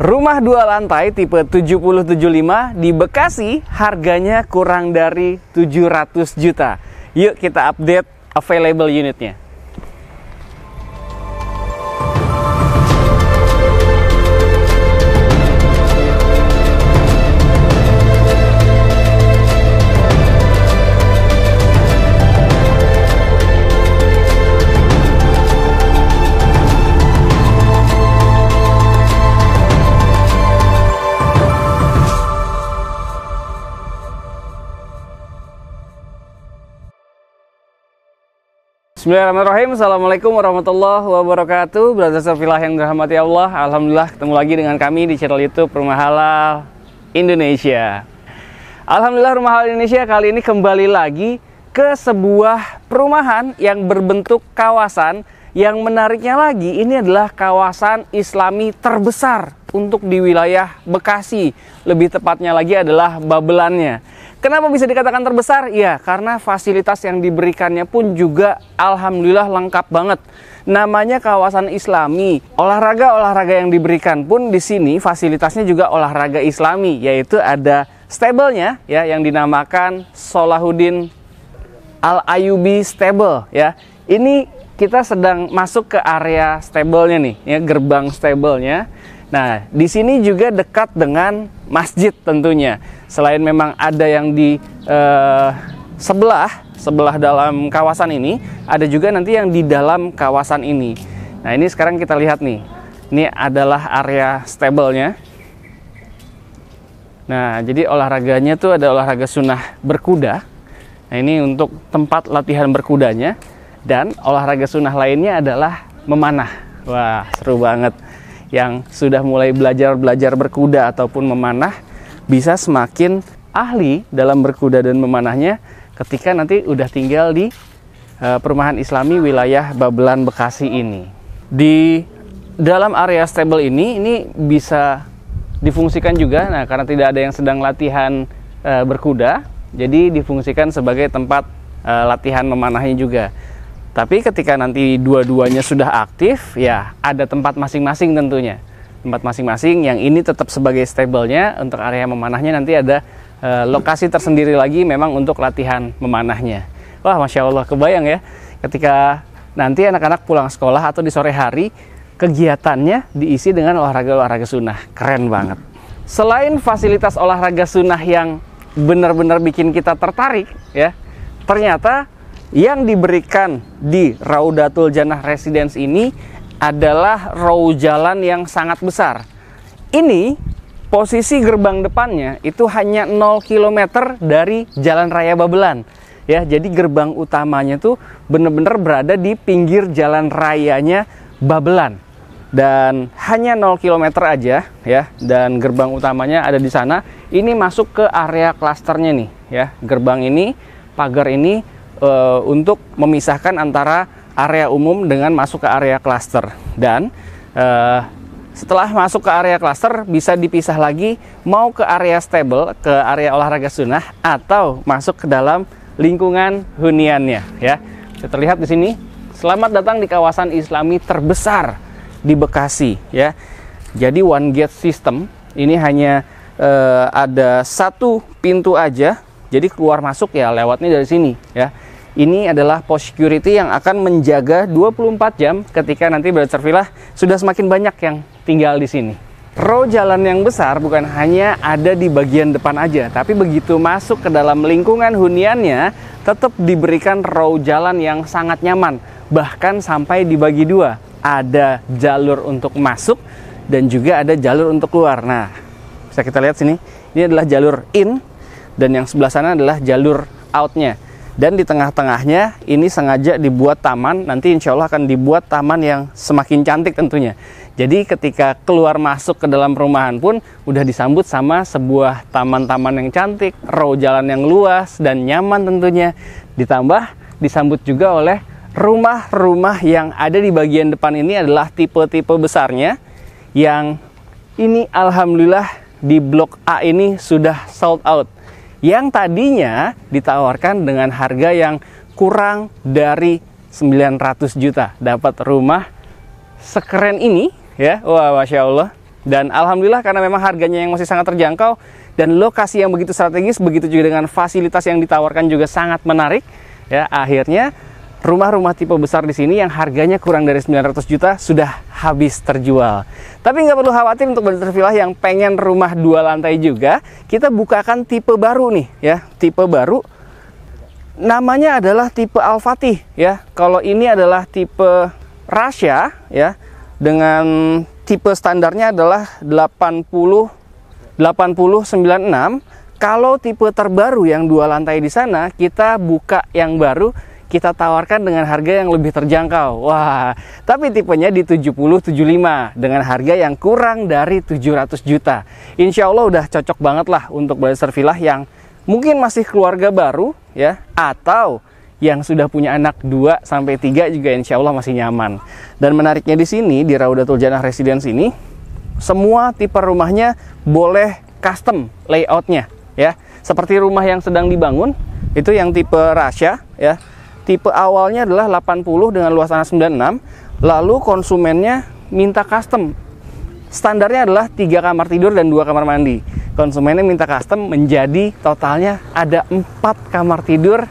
Rumah dua lantai tipe 775 di Bekasi harganya kurang dari 700 juta. Yuk kita update available unitnya. Bismillahirrahmanirrahim Assalamualaikum warahmatullahi wabarakatuh Brother Safilah yang dirahmati Allah Alhamdulillah ketemu lagi dengan kami di channel Youtube Rumah Halal Indonesia Alhamdulillah Rumah Halal Indonesia kali ini kembali lagi ke sebuah perumahan yang berbentuk kawasan yang menariknya lagi ini adalah kawasan islami terbesar untuk di wilayah Bekasi Lebih tepatnya lagi adalah Babelannya Kenapa bisa dikatakan terbesar? Ya, karena fasilitas yang diberikannya pun juga alhamdulillah lengkap banget. Namanya kawasan Islami. Olahraga-olahraga yang diberikan pun di sini fasilitasnya juga olahraga Islami, yaitu ada stablenya ya yang dinamakan Solahuddin Al Ayubi Stable ya. Ini kita sedang masuk ke area stable-nya nih, ya gerbang stable-nya. Nah, di sini juga dekat dengan masjid tentunya. Selain memang ada yang di eh, sebelah, sebelah dalam kawasan ini, ada juga nanti yang di dalam kawasan ini. Nah, ini sekarang kita lihat nih. Ini adalah area stablenya. Nah, jadi olahraganya tuh ada olahraga sunnah berkuda. Nah, ini untuk tempat latihan berkudanya. Dan olahraga sunnah lainnya adalah memanah. Wah, seru banget yang sudah mulai belajar-belajar berkuda ataupun memanah bisa semakin ahli dalam berkuda dan memanahnya ketika nanti udah tinggal di uh, perumahan islami wilayah Babelan Bekasi ini. Di dalam area stable ini ini bisa difungsikan juga nah karena tidak ada yang sedang latihan uh, berkuda jadi difungsikan sebagai tempat uh, latihan memanahnya juga. Tapi ketika nanti dua-duanya sudah aktif, ya ada tempat masing-masing tentunya. Tempat masing-masing yang ini tetap sebagai stable-nya untuk area memanahnya nanti ada e, lokasi tersendiri lagi memang untuk latihan memanahnya. Wah, Masya Allah, kebayang ya. Ketika nanti anak-anak pulang sekolah atau di sore hari, kegiatannya diisi dengan olahraga-olahraga sunnah. Keren banget. Selain fasilitas olahraga sunnah yang benar-benar bikin kita tertarik, ya, ternyata yang diberikan di Raudatul Jannah Residence ini adalah row jalan yang sangat besar. Ini posisi gerbang depannya itu hanya 0 km dari Jalan Raya Babelan. Ya, jadi gerbang utamanya tuh benar-benar berada di pinggir jalan rayanya Babelan. Dan hanya 0 km aja ya dan gerbang utamanya ada di sana. Ini masuk ke area klasternya nih ya. Gerbang ini, pagar ini uh, untuk memisahkan antara area umum dengan masuk ke area klaster dan uh, setelah masuk ke area klaster bisa dipisah lagi mau ke area stable ke area olahraga sunnah atau masuk ke dalam lingkungan huniannya ya terlihat di sini selamat datang di kawasan islami terbesar di Bekasi ya jadi one gate system ini hanya eh, ada satu pintu aja jadi keluar masuk ya lewatnya dari sini ya ini adalah pos security yang akan menjaga 24 jam ketika nanti Brother Villa sudah semakin banyak yang tinggal di sini. Row jalan yang besar bukan hanya ada di bagian depan aja, tapi begitu masuk ke dalam lingkungan huniannya, tetap diberikan row jalan yang sangat nyaman, bahkan sampai dibagi dua. Ada jalur untuk masuk dan juga ada jalur untuk keluar. Nah, bisa kita lihat sini, ini adalah jalur in dan yang sebelah sana adalah jalur outnya dan di tengah-tengahnya ini sengaja dibuat taman nanti insya Allah akan dibuat taman yang semakin cantik tentunya jadi ketika keluar masuk ke dalam perumahan pun udah disambut sama sebuah taman-taman yang cantik row jalan yang luas dan nyaman tentunya ditambah disambut juga oleh rumah-rumah yang ada di bagian depan ini adalah tipe-tipe besarnya yang ini alhamdulillah di blok A ini sudah sold out yang tadinya ditawarkan dengan harga yang kurang dari 900 juta dapat rumah sekeren ini ya wah masya Allah dan alhamdulillah karena memang harganya yang masih sangat terjangkau dan lokasi yang begitu strategis begitu juga dengan fasilitas yang ditawarkan juga sangat menarik ya akhirnya rumah-rumah tipe besar di sini yang harganya kurang dari 900 juta sudah habis terjual. Tapi nggak perlu khawatir untuk Banter Villa yang pengen rumah dua lantai juga, kita bukakan tipe baru nih ya, tipe baru. Namanya adalah tipe Al Fatih ya. Kalau ini adalah tipe Rasya ya dengan tipe standarnya adalah 80 8096. Kalau tipe terbaru yang dua lantai di sana, kita buka yang baru kita tawarkan dengan harga yang lebih terjangkau. Wah, tapi tipenya di 70-75 dengan harga yang kurang dari 700 juta. Insya Allah udah cocok banget lah untuk blazer villa yang mungkin masih keluarga baru ya, atau yang sudah punya anak 2 sampai 3 juga insya Allah masih nyaman. Dan menariknya di sini, di Raudatul Janah Residence ini, semua tipe rumahnya boleh custom layoutnya ya. Seperti rumah yang sedang dibangun, itu yang tipe Rasha ya Tipe awalnya adalah 80 dengan luas tanah 96, lalu konsumennya minta custom. Standarnya adalah 3 kamar tidur dan 2 kamar mandi. Konsumennya minta custom menjadi totalnya ada 4 kamar tidur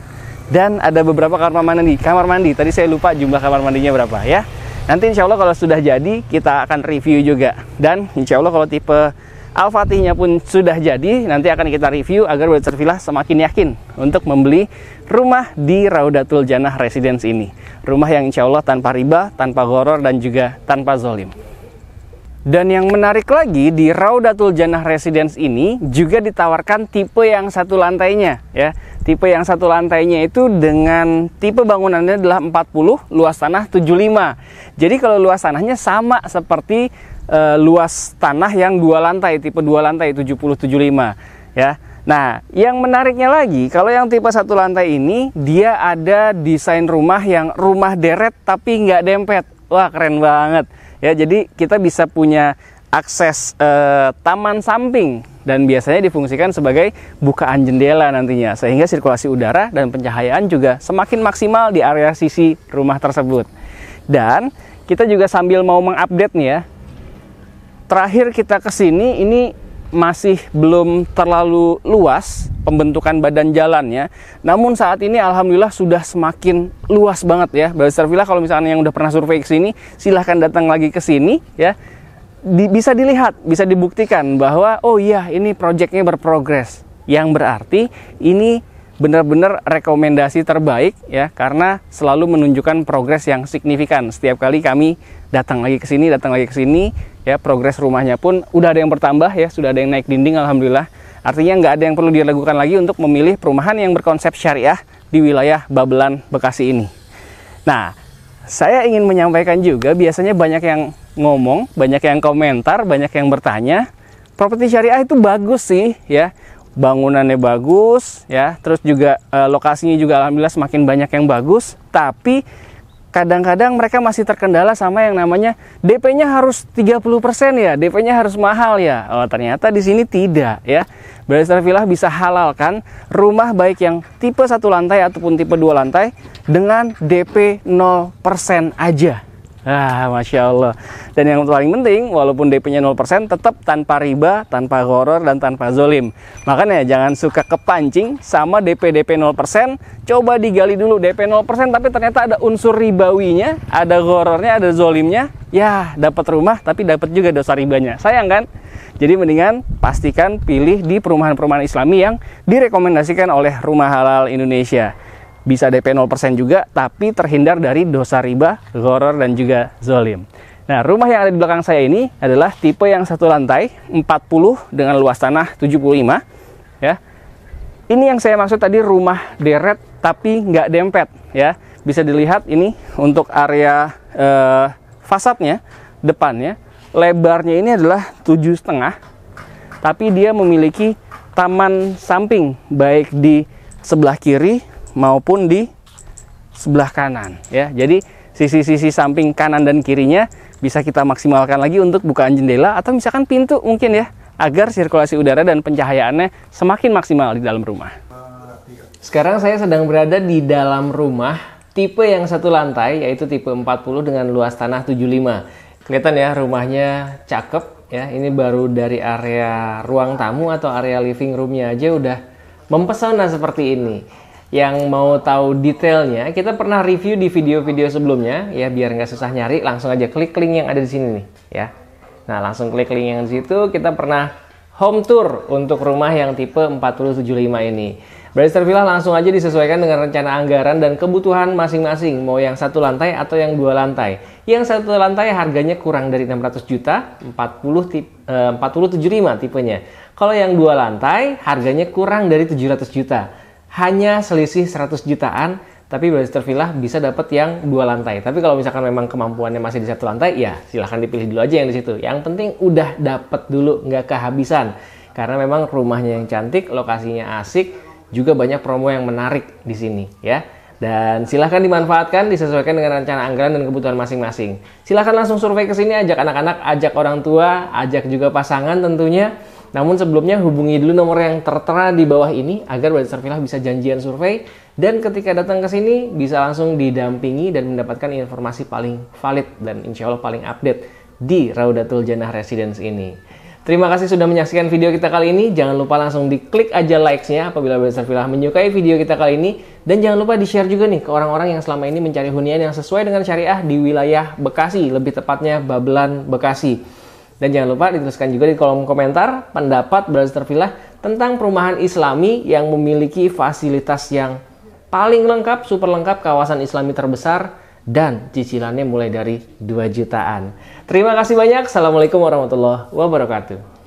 dan ada beberapa kamar mandi. Kamar mandi, tadi saya lupa jumlah kamar mandinya berapa ya. Nanti insya Allah kalau sudah jadi kita akan review juga. Dan insya Allah kalau tipe Al-Fatihnya pun sudah jadi, nanti akan kita review agar Wetzer Villa semakin yakin untuk membeli rumah di Raudatul Janah Residence ini. Rumah yang insya Allah tanpa riba, tanpa goror, dan juga tanpa zolim. Dan yang menarik lagi di Raudatul Janah Residence ini juga ditawarkan tipe yang satu lantainya ya. Tipe yang satu lantainya itu dengan tipe bangunannya adalah 40, luas tanah 75. Jadi kalau luas tanahnya sama seperti e, luas tanah yang dua lantai tipe dua lantai 7075 ya. Nah, yang menariknya lagi, kalau yang tipe satu lantai ini, dia ada desain rumah yang rumah deret tapi nggak dempet. Wah, keren banget. Ya, jadi kita bisa punya akses e, taman samping dan biasanya difungsikan sebagai bukaan jendela nantinya sehingga sirkulasi udara dan pencahayaan juga semakin maksimal di area sisi rumah tersebut. Dan kita juga sambil mau mengupdate nih ya terakhir kita ke sini ini masih belum terlalu luas pembentukan badan jalannya. Namun saat ini alhamdulillah sudah semakin luas banget ya. Barista Villa kalau misalnya yang udah pernah survei ke sini, silahkan datang lagi ke sini ya. Di, bisa dilihat, bisa dibuktikan bahwa oh iya ini proyeknya berprogres. Yang berarti ini benar-benar rekomendasi terbaik ya karena selalu menunjukkan progres yang signifikan setiap kali kami datang lagi ke sini datang lagi ke sini ya progres rumahnya pun udah ada yang bertambah ya sudah ada yang naik dinding alhamdulillah artinya nggak ada yang perlu dilakukan lagi untuk memilih perumahan yang berkonsep syariah di wilayah Babelan Bekasi ini. Nah, saya ingin menyampaikan juga biasanya banyak yang ngomong, banyak yang komentar, banyak yang bertanya, properti syariah itu bagus sih ya bangunannya bagus ya terus juga e, lokasinya juga alhamdulillah semakin banyak yang bagus tapi kadang-kadang mereka masih terkendala sama yang namanya DP-nya harus 30% ya, DP-nya harus mahal ya. Oh, ternyata di sini tidak ya. Barista Villa bisa halalkan rumah baik yang tipe satu lantai ataupun tipe dua lantai dengan DP 0% aja Ah, Masya Allah. Dan yang paling penting, walaupun DP-nya 0%, tetap tanpa riba, tanpa horor, dan tanpa zolim. Makanya jangan suka kepancing sama DP-DP 0%. Coba digali dulu DP 0%, tapi ternyata ada unsur ribawinya, ada horornya, ada zolimnya. Ya, dapat rumah, tapi dapat juga dosa ribanya. Sayang kan? Jadi mendingan pastikan pilih di perumahan-perumahan islami yang direkomendasikan oleh Rumah Halal Indonesia bisa DP 0% juga, tapi terhindar dari dosa riba, goror, dan juga zolim. Nah, rumah yang ada di belakang saya ini adalah tipe yang satu lantai, 40 dengan luas tanah 75. Ya. Ini yang saya maksud tadi rumah deret tapi nggak dempet. ya Bisa dilihat ini untuk area eh, fasadnya, depannya. Lebarnya ini adalah 7,5, tapi dia memiliki taman samping, baik di sebelah kiri maupun di sebelah kanan ya. Jadi sisi-sisi samping kanan dan kirinya bisa kita maksimalkan lagi untuk bukaan jendela atau misalkan pintu mungkin ya agar sirkulasi udara dan pencahayaannya semakin maksimal di dalam rumah. Sekarang saya sedang berada di dalam rumah tipe yang satu lantai yaitu tipe 40 dengan luas tanah 75. Kelihatan ya rumahnya cakep ya. Ini baru dari area ruang tamu atau area living roomnya aja udah mempesona seperti ini yang mau tahu detailnya, kita pernah review di video-video sebelumnya ya biar nggak susah nyari, langsung aja klik link yang ada di sini nih ya. Nah, langsung klik link yang di situ kita pernah home tour untuk rumah yang tipe 4075 ini. Barrister Villa langsung aja disesuaikan dengan rencana anggaran dan kebutuhan masing-masing, mau yang satu lantai atau yang dua lantai. Yang satu lantai harganya kurang dari 600 juta, 40 tipe eh, 475 tipenya. Kalau yang dua lantai harganya kurang dari 700 juta hanya selisih 100 jutaan tapi Blaster Villa bisa dapat yang dua lantai. Tapi kalau misalkan memang kemampuannya masih di satu lantai, ya silahkan dipilih dulu aja yang di situ. Yang penting udah dapat dulu, nggak kehabisan. Karena memang rumahnya yang cantik, lokasinya asik, juga banyak promo yang menarik di sini ya. Dan silahkan dimanfaatkan disesuaikan dengan rencana anggaran dan kebutuhan masing-masing. Silahkan langsung survei ke sini, ajak anak-anak, ajak orang tua, ajak juga pasangan tentunya namun sebelumnya hubungi dulu nomor yang tertera di bawah ini agar Brother Villa bisa janjian survei dan ketika datang ke sini bisa langsung didampingi dan mendapatkan informasi paling valid dan insya Allah paling update di Raudatul Jannah Residence ini. Terima kasih sudah menyaksikan video kita kali ini. Jangan lupa langsung diklik aja likes-nya apabila Brother Villa menyukai video kita kali ini. Dan jangan lupa di-share juga nih ke orang-orang yang selama ini mencari hunian yang sesuai dengan syariah di wilayah Bekasi, lebih tepatnya Babelan, Bekasi. Dan jangan lupa dituliskan juga di kolom komentar pendapat Brother Villa tentang perumahan islami yang memiliki fasilitas yang paling lengkap, super lengkap, kawasan islami terbesar, dan cicilannya mulai dari 2 jutaan. Terima kasih banyak. Assalamualaikum warahmatullahi wabarakatuh.